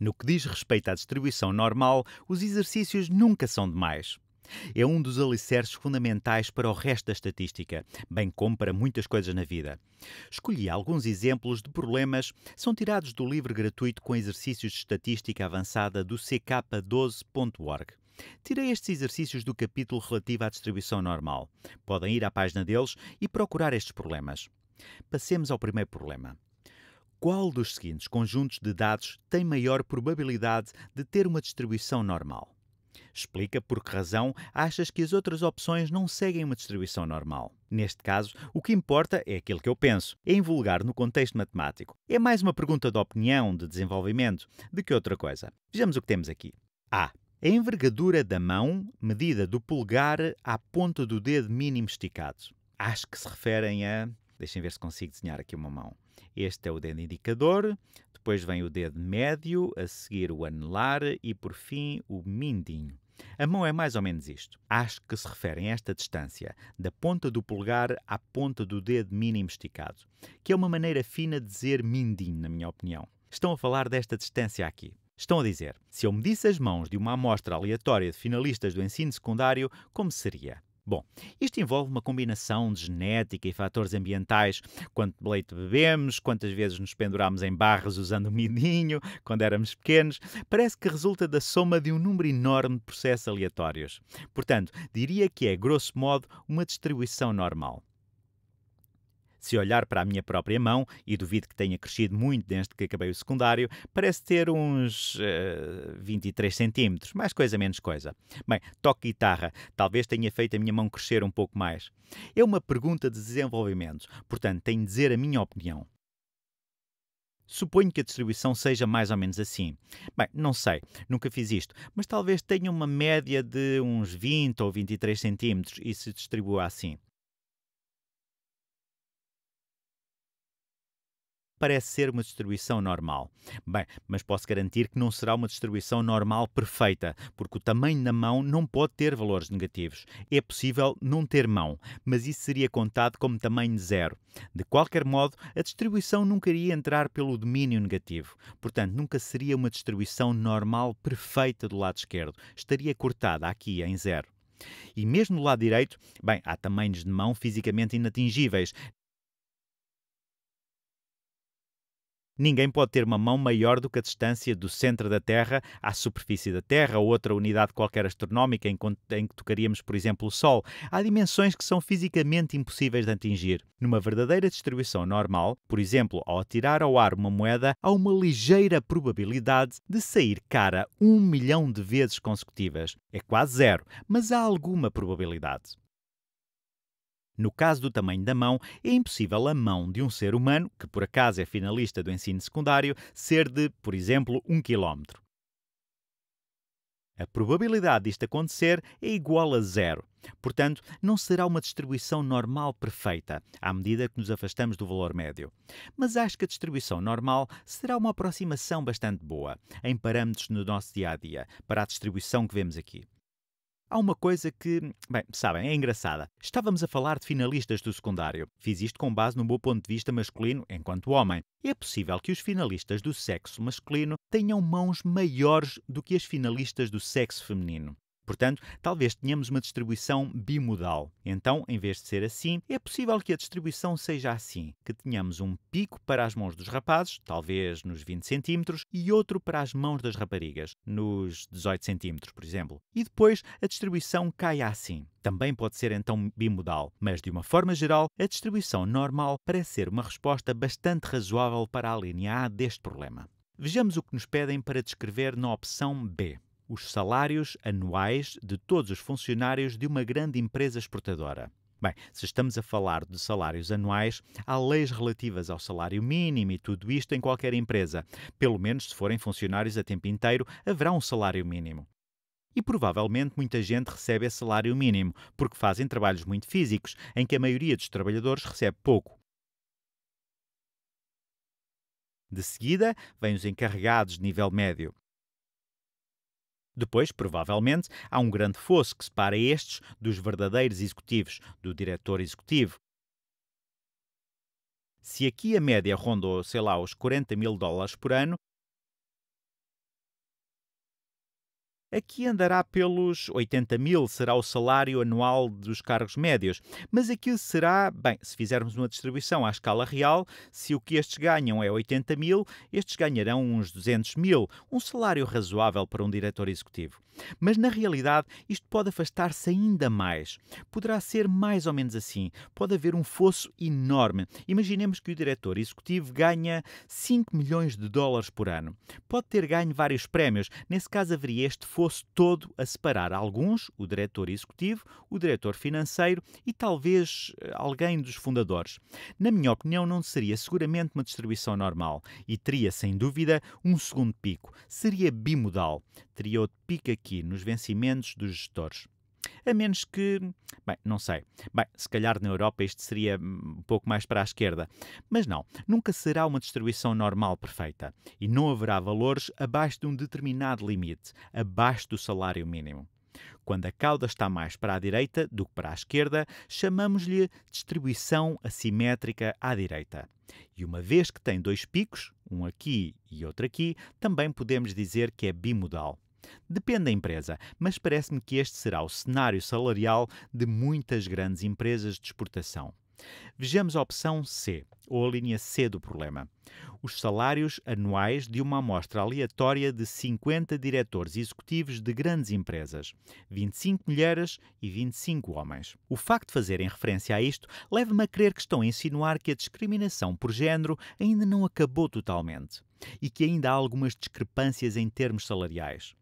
No que diz respeito à distribuição normal, os exercícios nunca são demais. É um dos alicerces fundamentais para o resto da estatística, bem como para muitas coisas na vida. Escolhi alguns exemplos de problemas, são tirados do livro gratuito com exercícios de estatística avançada do ck12.org. Tirei estes exercícios do capítulo relativo à distribuição normal. Podem ir à página deles e procurar estes problemas. Passemos ao primeiro problema. Qual dos seguintes conjuntos de dados tem maior probabilidade de ter uma distribuição normal? Explica por que razão achas que as outras opções não seguem uma distribuição normal. Neste caso, o que importa é aquilo que eu penso, é invulgar no contexto matemático. É mais uma pergunta de opinião, de desenvolvimento, do que outra coisa. Vejamos o que temos aqui. A. A envergadura da mão, medida do polegar à ponta do dedo mínimo esticado. Acho que se referem a. Deixem ver se consigo desenhar aqui uma mão. Este é o dedo indicador, depois vem o dedo médio, a seguir o anelar e por fim o mindinho. A mão é mais ou menos isto. Acho que se referem a esta distância, da ponta do polegar à ponta do dedo mínimo esticado, que é uma maneira fina de dizer mindinho, na minha opinião. Estão a falar desta distância aqui. Estão a dizer, se eu medisse as mãos de uma amostra aleatória de finalistas do ensino secundário, como seria? Bom, isto envolve uma combinação de genética e fatores ambientais, quanto leite bebemos, quantas vezes nos pendurámos em barras usando o midinho, quando éramos pequenos, parece que resulta da soma de um número enorme de processos aleatórios. Portanto, diria que é, grosso modo, uma distribuição normal. Se olhar para a minha própria mão, e duvido que tenha crescido muito desde que acabei o secundário, parece ter uns uh, eh, 23 centímetros, mais coisa, menos coisa. Bem, toco guitarra, talvez tenha feito a minha mão crescer um pouco mais. É uma pergunta de desenvolvimento, portanto, tenho de dizer a minha opinião. Suponho que a distribuição seja mais ou menos assim. Bem, não sei, nunca fiz isto, mas talvez tenha uma média de uns 20 ou 23 centímetros e se distribua assim. parece ser uma distribuição normal. Bem, mas posso garantir que não será uma distribuição normal perfeita, porque o tamanho na mão não pode ter valores negativos. É possível não ter mão, mas isso seria contado como tamanho zero. De qualquer modo, a distribuição nunca iria entrar pelo domínio negativo. Portanto, nunca seria uma distribuição normal perfeita do lado esquerdo. Estaria cortada aqui em zero. E mesmo do lado direito, bem, há tamanhos de mão fisicamente inatingíveis, Ninguém pode ter uma mão maior do que a distância do centro da Terra à superfície da Terra ou outra unidade qualquer astronómica em, que tocaríamos, por exemplo, o Sol. Há dimensões que são fisicamente impossíveis de atingir. Numa verdadeira distribuição normal, por exemplo, ao tirar ao ar uma moeda, há uma ligeira probabilidade de sair cara um milhão de vezes consecutivas. É quase zero, mas há alguma probabilidade. No caso do tamanho da mão, é impossível a mão de um ser humano, que por acaso é finalista do ensino secundário, ser de, por exemplo, 1 um km. A probabilidade disto acontecer é igual a zero. Portanto, não será uma distribuição normal perfeita, à medida que nos afastamos do valor médio. Mas acho que a distribuição normal será uma aproximação bastante boa, em parâmetros no nosso dia a dia, para a distribuição que vemos aqui há uma coisa que, bem, sabem, é engraçada. Estávamos a falar de finalistas do secundário. Fiz isto com base no meu ponto de vista masculino enquanto homem. É possível que os finalistas do sexo masculino tenham mãos maiores do que as finalistas do sexo feminino. Portanto, talvez tenhamos uma distribuição bimodal. Então, em vez de ser assim, é possível que a distribuição seja assim, que tenhamos um pico para as mãos dos rapazes, talvez nos 20 cm, e outro para as mãos das raparigas, nos 18 cm, por exemplo. E depois a distribuição caia assim. Também pode ser então bimodal, mas de uma forma geral, a distribuição normal parece ser uma resposta bastante razoável para a linha A deste problema. Vejamos o que nos pedem para descrever na opção B os salários anuais de todos os funcionários de uma grande empresa exportadora. Bem, se estamos a falar de salários anuais, há leis relativas ao salário mínimo e tudo isto em qualquer empresa. Pelo menos se forem funcionários a tempo inteiro, haverá um salário mínimo. E provavelmente muita gente recebe esse salário mínimo, porque fazem trabalhos muito físicos, em que a maioria dos trabalhadores recebe pouco. De seguida, vêm os encarregados de nível médio. Depois, provavelmente, há um grande fosso que separa estes dos verdadeiros executivos, do diretor executivo. Se aqui a média rondou, sei lá, os 40 mil dólares por ano, Aqui andará pelos 80 mil, será o salário anual dos cargos médios. Mas aqui será, bem, se fizermos uma distribuição à escala real, se o que estes ganham é 80 mil, estes ganharão uns 200 mil, um salário razoável para um diretor executivo. Mas na realidade, isto pode afastar-se ainda mais. Poderá ser mais ou menos assim. Pode haver um fosso enorme. Imaginemos que o diretor executivo ganha 5 milhões de dólares por ano. Pode ter ganho vários prémios. Nesse caso, haveria este fosso todo a separar alguns, o diretor executivo, o diretor financeiro e talvez alguém dos fundadores. Na minha opinião, não seria seguramente uma distribuição normal e teria, sem dúvida, um segundo pico. Seria bimodal. Teria outro pico aqui aqui nos vencimentos dos gestores. A menos que. Bem, não sei. Bem, se calhar na Europa isto seria hum, um pouco mais para a esquerda. Mas não, nunca será uma distribuição normal perfeita. E não haverá valores abaixo de um determinado limite, abaixo do salário mínimo. Quando a cauda está mais para a direita do que para a esquerda, chamamos-lhe distribuição assimétrica à direita. E uma vez que tem dois picos, um aqui e outro aqui, também podemos dizer que é bimodal. Depende da empresa, mas parece-me que este será o cenário salarial de muitas grandes empresas de exportação. Vejamos a opção C, ou a linha C do problema. Os salários anuais de uma amostra aleatória de 50 diretores executivos de grandes empresas, 25 mulheres e 25 homens. O facto de fazerem referência a isto leva-me a crer que estão a insinuar que a discriminação por género ainda não acabou totalmente e que ainda há algumas discrepâncias em termos salariais.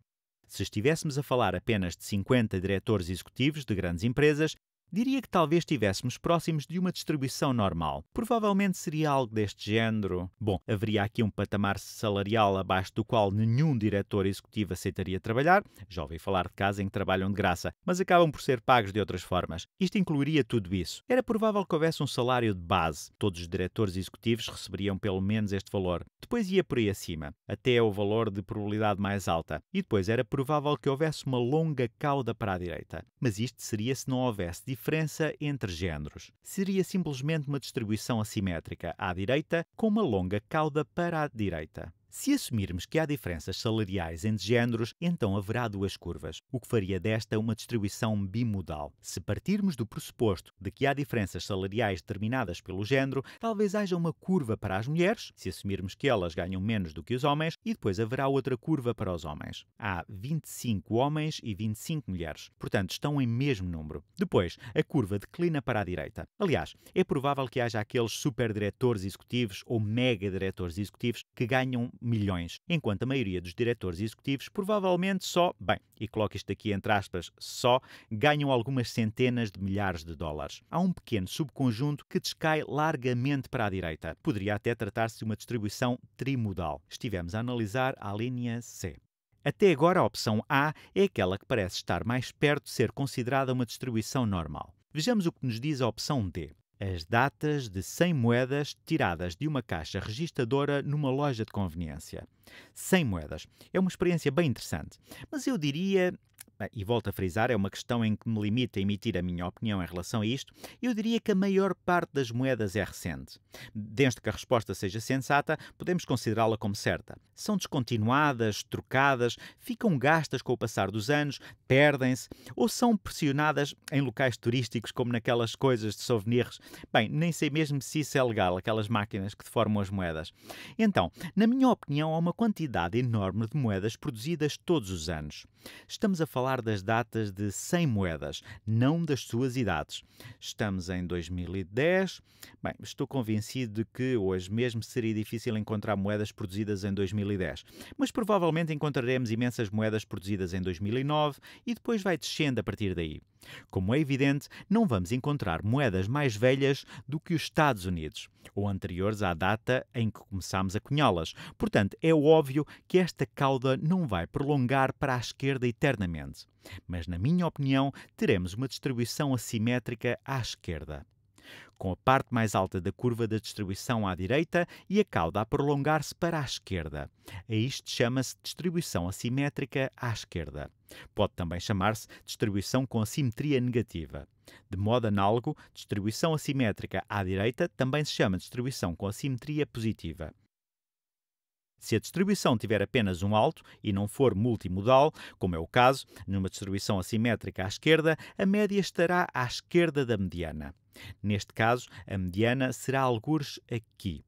Se estivéssemos a falar apenas de 50 diretores executivos de grandes empresas, Diria que talvez estivéssemos próximos de uma distribuição normal. Provavelmente seria algo deste género. Bom, haveria aqui um patamar salarial abaixo do qual nenhum diretor executivo aceitaria trabalhar. Já ouvi falar de casos em que trabalham de graça, mas acabam por ser pagos de outras formas. Isto incluiria tudo isso. Era provável que houvesse um salário de base. Todos os diretores executivos receberiam pelo menos este valor. Depois ia por aí acima, até o valor de probabilidade mais alta. E depois era provável que houvesse uma longa cauda para a direita. Mas isto seria se não houvesse diferença diferença entre géneros. Seria simplesmente uma distribuição assimétrica à direita, com uma longa cauda para a direita. Se assumirmos que há diferenças salariais entre géneros, então haverá duas curvas, o que faria desta uma distribuição bimodal. Se partirmos do pressuposto de que há diferenças salariais determinadas pelo género, talvez haja uma curva para as mulheres, se assumirmos que elas ganham menos do que os homens, e depois haverá outra curva para os homens. Há 25 homens e 25 mulheres, portanto estão em mesmo número. Depois, a curva declina para a direita. Aliás, é provável que haja aqueles superdiretores executivos ou mega diretores executivos que ganham milhões, enquanto a maioria dos diretores executivos provavelmente só, bem, e coloco isto aqui entre aspas, só, ganham algumas centenas de milhares de dólares. Há um pequeno subconjunto que descai largamente para a direita. Poderia até tratar-se de uma distribuição trimodal. Estivemos a analisar a linha C. Até agora, a opção A é aquela que parece estar mais perto de ser considerada uma distribuição normal. Vejamos o que nos diz a opção D as datas de 100 moedas tiradas de uma caixa registadora numa loja de conveniência. 100 moedas. É uma experiência bem interessante, mas eu diria e volto a frisar, é uma questão em que me limito a emitir a minha opinião em relação a isto, eu diria que a maior parte das moedas é recente. Desde que a resposta seja sensata, podemos considerá-la como certa. São descontinuadas, trocadas, ficam gastas com o passar dos anos, perdem-se ou são pressionadas em locais turísticos, como naquelas coisas de souvenirs. Bem, nem sei mesmo se isso é legal, aquelas máquinas que deformam as moedas. Então, na minha opinião, há uma quantidade enorme de moedas produzidas todos os anos. Estamos a falar falar das datas de 100 moedas, não das suas idades. Estamos em 2010. Bem, estou convencido de que hoje mesmo seria difícil encontrar moedas produzidas em 2010, mas provavelmente encontraremos imensas moedas produzidas em 2009 e depois vai descendo a partir daí. Como é evidente, não vamos encontrar moedas mais velhas do que os Estados Unidos ou anteriores à data em que começámos a cunhá-las. Portanto, é óbvio que esta cauda não vai prolongar para a esquerda eternamente. Mas, na minha opinião, teremos uma distribuição assimétrica à esquerda. Com a parte mais alta da curva da distribuição à direita e a cauda a prolongar-se para a esquerda. A isto chama-se distribuição assimétrica à esquerda. Pode também chamar-se distribuição com assimetria negativa. De modo análogo, distribuição assimétrica à direita também se chama distribuição com assimetria positiva. Se a distribuição tiver apenas um alto e não for multimodal, como é o caso, numa distribuição assimétrica à esquerda, a média estará à esquerda da mediana. Neste caso, a mediana será algures aqui.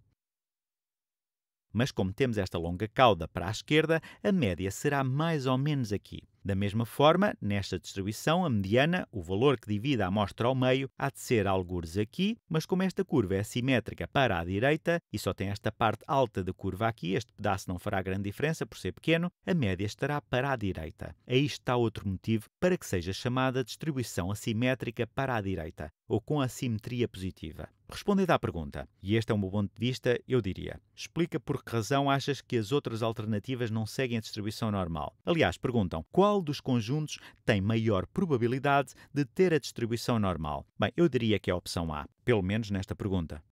Mas como temos esta longa cauda para a esquerda, a média será mais ou menos aqui. Da mesma forma, nesta distribuição, a mediana, o valor que divide a amostra ao meio, há de ser algures aqui, mas como esta curva é simétrica para a direita e só tem esta parte alta da curva aqui, este pedaço não fará grande diferença por ser pequeno, a média estará para a direita. Aí está outro motivo para que seja chamada distribuição assimétrica para a direita, ou com assimetria positiva. Respondendo à pergunta, e este é um bom ponto de vista, eu diria: explica por que razão achas que as outras alternativas não seguem a distribuição normal. Aliás, perguntam qual qual dos conjuntos tem maior probabilidade de ter a distribuição normal? Bem, eu diria que é a opção A, pelo menos nesta pergunta.